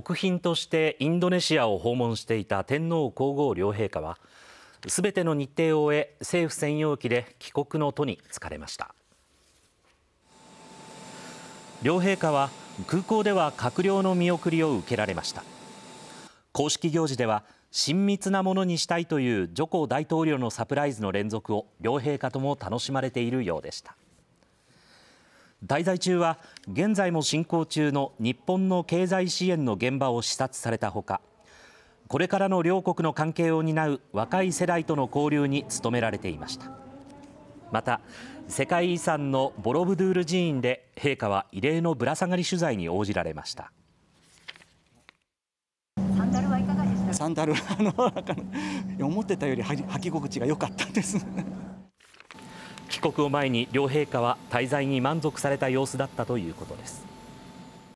国賓としてインドネシアを訪問していた天皇皇后両陛下はすべての日程を終え政府専用機で帰国の途に就かれました両陛下は空港では閣僚の見送りを受けられました公式行事では親密なものにしたいというジョコ大統領のサプライズの連続を両陛下とも楽しまれているようでした滞在中は現在も進行中の日本の経済支援の現場を視察されたほかこれからの両国の関係を担う若い世代との交流に努められていましたまた世界遺産のボロブドゥール寺院で陛下は異例のぶら下がり取材に応じられましたサンダルはいかがでしたサンダルはあの思ってたより履き心地が良かったです帰国を前に両陛下は滞在に満足された様子だったということです。